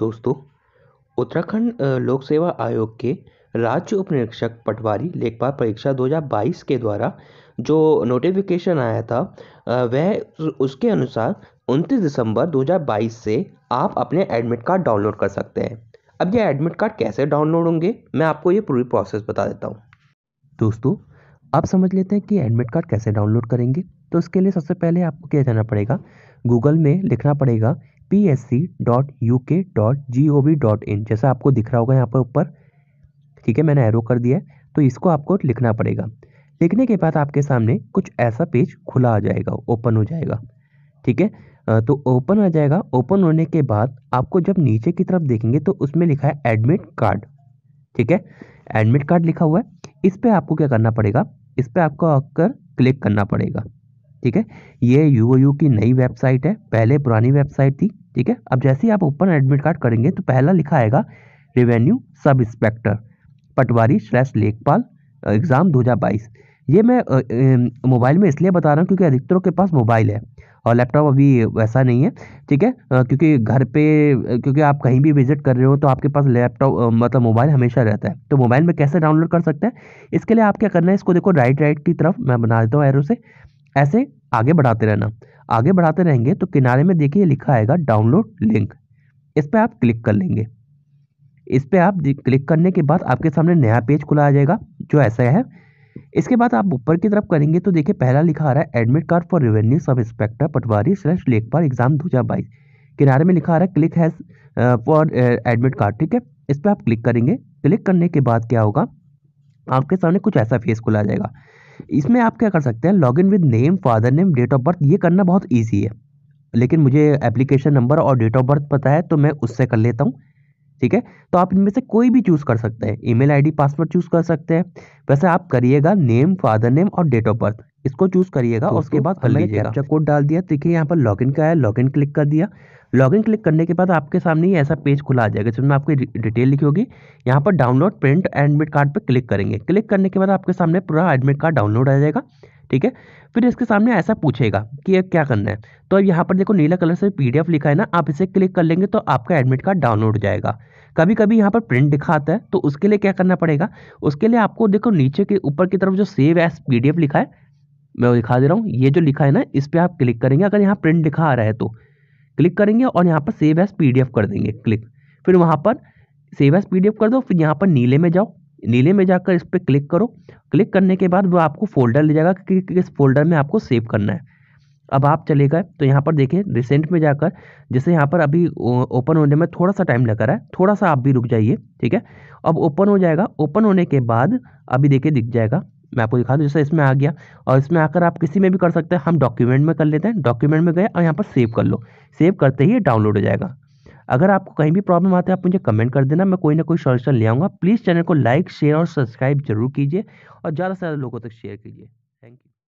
दोस्तों उत्तराखंड लोक सेवा आयोग के राज्य उप निरीक्षक पटवारी लेखपाल परीक्षा 2022 के द्वारा जो नोटिफिकेशन आया था वह उसके अनुसार उनतीस दिसंबर 2022 से आप अपने एडमिट कार्ड डाउनलोड कर सकते हैं अब ये एडमिट कार्ड कैसे डाउनलोड होंगे मैं आपको ये पूरी प्रोसेस बता देता हूँ दोस्तों आप समझ लेते हैं कि एडमिट कार्ड कैसे डाउनलोड करेंगे तो उसके लिए सबसे पहले आपको क्या जाना पड़ेगा गूगल में लिखना पड़ेगा P S C dot U K dot G O V dot in जैसा आपको दिख रहा होगा यहाँ पर ऊपर ठीक है मैंने एरो कर दिया है तो इसको आपको लिखना पड़ेगा लिखने के बाद आपके सामने कुछ ऐसा पेज खुला आ जाएगा ओपन हो जाएगा ठीक है तो ओपन आ जाएगा ओपन होने के बाद आपको जब नीचे की तरफ देखेंगे तो उसमें लिखा है एडमिट कार्ड ठीक है एडमिट कार्ड लिखा हुआ है इस पर आपको क्या करना पड़ेगा इस पर आपको आकर क्लिक करना पड़ेगा ठीक है ये यू की नई वेबसाइट है पहले पुरानी वेबसाइट थी ठीक है अब जैसे ही आप ओपन एडमिट कार्ड करेंगे तो पहला लिखा आएगा रेवेन्यू सब इंस्पेक्टर पटवारी श्रेष्ठ लेखपाल एग्ज़ाम 2022 ये मैं मोबाइल में इसलिए बता रहा हूँ क्योंकि अधिकतरों के पास मोबाइल है और लैपटॉप अभी वैसा नहीं है ठीक है क्योंकि घर पे क्योंकि आप कहीं भी विजिट कर रहे हो तो आपके पास लैपटॉप मतलब मोबाइल हमेशा रहता है तो मोबाइल में कैसे डाउनलोड कर सकते हैं इसके लिए आप क्या करना है इसको देखो राइट राइट की तरफ मैं बना देता हूँ एरो से ऐसे आगे बढ़ाते रहना आगे बढ़ाते रहेंगे तो किनारे में देखिए लिखा आएगा डाउनलोड लिंक इस पर आप क्लिक कर लेंगे इस पर आप क्लिक करने के बाद आपके सामने नया पेज खुला आ जाएगा जो ऐसा है इसके बाद आप ऊपर की तरफ करेंगे तो देखिए पहला लिखा आ रहा है admit card for revenue sub inspector Patwari slash Lekhpal exam दो हज़ार बाईस किनारे में लिखा आ रहा है click here for admit card ठीक है इस पर आप क्लिक करेंगे क्लिक करने के बाद क्या होगा आपके सामने कुछ ऐसा फेस खुला जाएगा इसमें आप क्या कर सकते हैं log in with name father name date of birth ये करना बहुत ईजी है लेकिन मुझे एप्लीकेशन नंबर और डेट ऑफ बर्थ पता है तो मैं उससे कर लेता हूँ ठीक है तो आप इनमें से कोई भी चूज कर सकते हैं ईमेल आईडी पासवर्ड चूज कर सकते हैं वैसे आप करिएगा नेम फादर नेम और डेट ऑफ बर्थ इसको चूज करिएगा तो उसके तो बाद कर कोड डाल दिया देखिए यहाँ पर लॉग इन का है इन क्लिक कर दिया लॉगिन क्लिक करने के बाद आपके सामने ही ऐसा पेज खुला आ जाएगा जिसमें आपकी डिटेल लिखी होगी यहाँ पर डाउनलोड प्रिंट एडमिट कार्ड पर क्लिक करेंगे क्लिक करने के बाद आपके सामने पूरा एडमिट कार्ड डाउनलोड आ जाएगा ठीक है फिर इसके सामने ऐसा पूछेगा कि ये क्या करना है तो अब यहाँ पर देखो नीला कलर से पी लिखा है ना आप इसे क्लिक कर लेंगे तो आपका एडमिट कार्ड डाउनलोड हो जाएगा कभी कभी यहाँ पर प्रिंट दिखाता है तो उसके लिए क्या करना पड़ेगा उसके लिए आपको देखो नीचे के ऊपर की तरफ जो सेव एस पी लिखा है मैं दिखा दे रहा हूँ ये जो लिखा है ना इस पर आप क्लिक करेंगे अगर यहाँ प्रिंट दिखा आ रहा है तो क्लिक करेंगे और यहाँ पर सेव एस पी कर देंगे क्लिक फिर वहाँ पर सेव एस पी कर दो फिर यहाँ पर नीले में जाओ नीले में जाकर इस पर क्लिक करो क्लिक करने के बाद वो आपको फोल्डर ले जाएगा कि किस फोल्डर में आपको सेव करना है अब आप चले गए तो यहाँ पर देखें रिसेंट में जाकर जैसे यहाँ पर अभी ओपन होने में थोड़ा सा टाइम लग रहा है थोड़ा सा आप भी रुक जाइए ठीक है अब ओपन हो जाएगा ओपन होने के बाद अभी देखिए दिख जाएगा मैं आपको दिखा दूँ जैसे इसमें आ गया और इसमें आकर आप किसी में भी कर सकते हैं हम डॉक्यूमेंट में कर लेते हैं डॉक्यूमेंट में गए और यहाँ पर सेव कर लो सेव करते ही डाउनलोड हो जाएगा अगर आपको कहीं भी प्रॉब्लम आता है आप मुझे कमेंट कर देना मैं कोई ना कोई सॉल्यूशन ले आऊँगा प्लीज़ चैनल को लाइक शेयर और सब्सक्राइब जरूर कीजिए और ज़्यादा से ज़्यादा लोगों तक शेयर कीजिए